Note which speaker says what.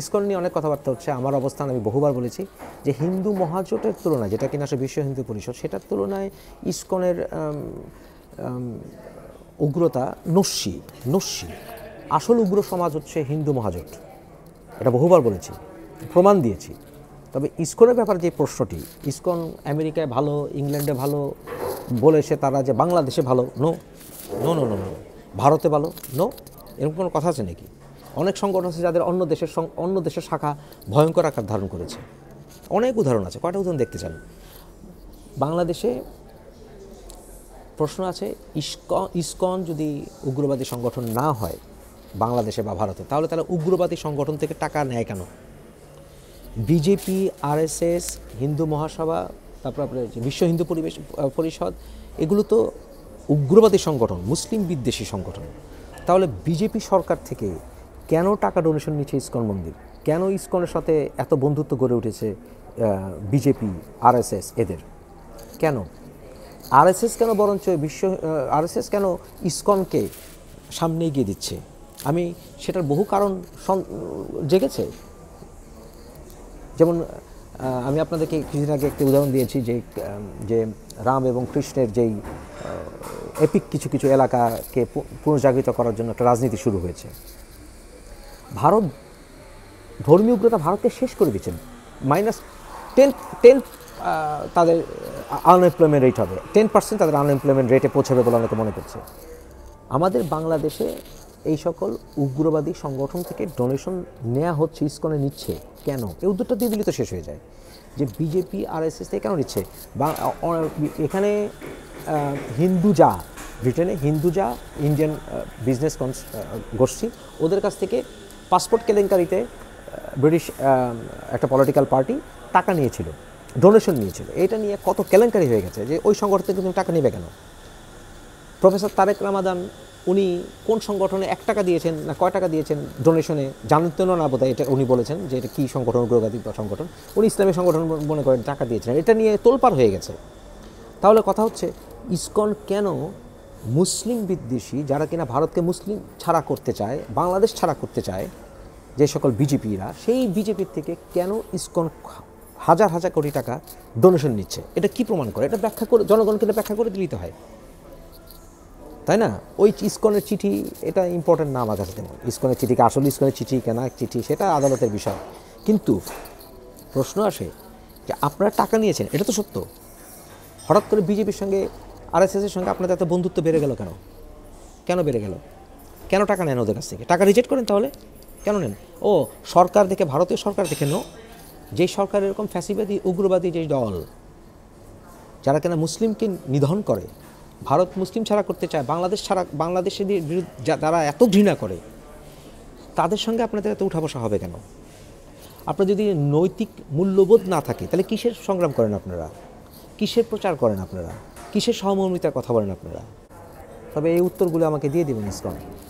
Speaker 1: ISKCON নিয়ে অনেক কথাবার্তা হচ্ছে আমার অবস্থান আমি বহুবার বলেছি যে হিন্দু মহাজোটের তুলনায় যেটা কিনা সে বিশ্ব হিন্দু পরিষদ সেটার তুলনায় ইস্কনের উগ্রতা নস্যি নস্যি আসল উগ্র সমাজ হচ্ছে হিন্দু মহাজোট এটা বহুবার বলেছি প্রমাণ দিয়েছি তবে ইসকনের ব্যাপারে যে প্রশ্নটি ইস্কন আমেরিকায় ভালো ইংল্যান্ডে ভালো বলে সে তারা যে বাংলাদেশে ভালো নো নো নো নো ভারতে ভালো নো এরকম কোনো কথা আছে নাকি অনেক সংগঠন আছে যাদের অন্য দেশের অন্য দেশের শাখা ভয়ঙ্কর আকার ধারণ করেছে অনেক উদাহরণ আছে কয়টা উদাহরণ দেখতে চান বাংলাদেশে প্রশ্ন আছে ইস্কন ইস্কন যদি উগ্রবাদী সংগঠন না হয় বাংলাদেশে বা ভারতে তাহলে তারা উগ্রবাদী সংগঠন থেকে টাকা নেয় কেন বিজেপি আরএসএস হিন্দু মহাসভা তারপর আপনার বিশ্ব হিন্দু পরিবেশ পরিষদ এগুলো তো উগ্রবাদী সংগঠন মুসলিম বিদ্বেষী সংগঠন তাহলে বিজেপি সরকার থেকে কেন টাকা ডোনেশন নিচ্ছে ইস্কন মন্দির কেন ইস্কনের সাথে এত বন্ধুত্ব গড়ে উঠেছে বিজেপি আরএসএস এদের কেন আরএসএস কেন বরঞ্চ বিশ্ব আরএসএস কেন ইস্কনকে সামনে এগিয়ে দিচ্ছে আমি সেটার বহু কারণ জেগেছে যেমন আমি আপনাদেরকে কিছুদিন আগে একটি উদাহরণ দিয়েছি যে যে রাম এবং কৃষ্ণের যেই এপিক কিছু কিছু এলাকাকে পুনর্জাগৃত করার জন্য একটা রাজনীতি শুরু হয়েছে ভারত ধর্মীয় উগ্রতা ভারতকে শেষ করে দিচ্ছেন মাইনাস টেন টেন তাদের আনএমপ্লয়মেন্ট রেট হবে টেন পার্সেন্ট তাদের আনএমপ্লয়মেন্ট রেটে পৌঁছাবে বলে অনেকে মনে করছে আমাদের বাংলাদেশে এই সকল উগ্রবাদী সংগঠন থেকে ডোনেশন নেওয়া হচ্ছে ইস্কনে নিচ্ছে কেন এই উদ্যোগটা দিয়ে দিলে তো শেষ হয়ে যায় যে বিজেপি আর এস এস থেকে কেন নিচ্ছে এখানে হিন্দু যা ব্রিটেনে হিন্দু যা ইন্ডিয়ান বিজনেস গোষ্ঠী ওদের কাছ থেকে পাসপোর্ট কেলেঙ্কারিতে ব্রিটিশ একটা পলিটিক্যাল পার্টি টাকা নিয়েছিল ডোনেশন নিয়েছিল এটা নিয়ে কত কেলেঙ্কারি হয়ে গেছে যে ওই সংগঠন থেকে তুমি টাকা নেবে কেন প্রফেসর তারেক রামাদান উনি কোন সংগঠনে এক টাকা দিয়েছেন না কয় টাকা দিয়েছেন ডোনেশনে জানতেন না বোধহয় এটা উনি বলেছেন যে এটা কী সংগঠন বা সংগঠন উনি ইসলামী সংগঠন মনে করেন টাকা দিয়েছেন এটা নিয়ে তোলপার হয়ে গেছে তাহলে কথা হচ্ছে ইসকন কেন মুসলিম বিদ্বেষী যারা কিনা ভারতকে মুসলিম ছাড়া করতে চায় বাংলাদেশ ছাড়া করতে চায় যে সকল বিজেপিরা সেই বিজেপির থেকে কেন ইসকন হাজার হাজার কোটি টাকা ডোনেশন নিচ্ছে এটা কি প্রমাণ করে এটা ব্যাখ্যা করে জনগণকে ব্যাখ্যা করে দিলিতে হয় তাই না ওই ইসকনের চিঠি এটা ইম্পর্টেন্ট না আমার কাছে ইস্কনের ইসকনের চিঠিকে আসল ইস্কনের চিঠি কেনা চিঠি সেটা আদালতের বিষয় কিন্তু প্রশ্ন আসে যে আপনারা টাকা নিয়েছেন এটা তো সত্য হঠাৎ করে বিজেপির সঙ্গে আরএসএসের সঙ্গে আপনাদের এত বন্ধুত্ব বেড়ে গেল কেন কেন বেড়ে গেল কেন টাকা নেন ওদের কাছ থেকে টাকা রিজেক্ট করেন তাহলে কেন নেন ও সরকার দেখে ভারতীয় সরকার দেখে নো যে সরকার এরকম ফ্যাসিবাদী উগ্রবাদী যে দল যারা কেন মুসলিমকে নিধন করে ভারত মুসলিম ছাড়া করতে চায় বাংলাদেশ ছাড়া বাংলাদেশের বিরুদ্ধে যারা এত ঘৃণা করে তাদের সঙ্গে আপনাদের এত উঠা বসা হবে কেন আপনার যদি নৈতিক মূল্যবোধ না থাকে তাহলে কিসের সংগ্রাম করেন আপনারা কিসের প্রচার করেন আপনারা কিসের সহমর্মিতার কথা বলেন আপনারা তবে এই উত্তরগুলো আমাকে দিয়ে দেবেন ইসলাম